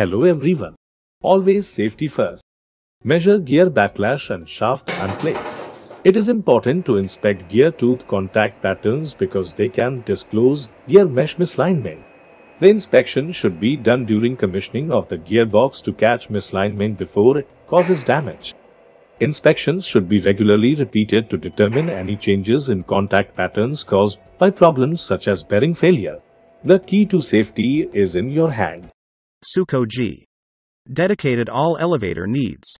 Hello everyone. Always safety first. Measure gear backlash and shaft unplay. It is important to inspect gear tooth contact patterns because they can disclose gear mesh misalignment. The inspection should be done during commissioning of the gearbox to catch misalignment before it causes damage. Inspections should be regularly repeated to determine any changes in contact patterns caused by problems such as bearing failure. The key to safety is in your hand. Sukoji. Dedicated all elevator needs.